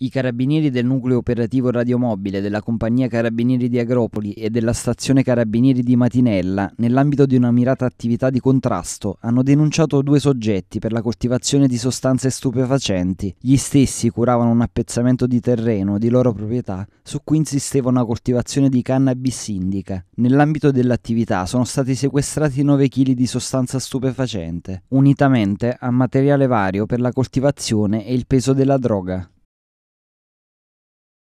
i carabinieri del nucleo operativo radiomobile della compagnia Carabinieri di Agropoli e della stazione Carabinieri di Matinella, nell'ambito di una mirata attività di contrasto, hanno denunciato due soggetti per la coltivazione di sostanze stupefacenti. Gli stessi curavano un appezzamento di terreno di loro proprietà su cui insisteva una coltivazione di cannabis indica. Nell'ambito dell'attività sono stati sequestrati 9 kg di sostanza stupefacente, unitamente a materiale vario per la coltivazione e il peso della droga.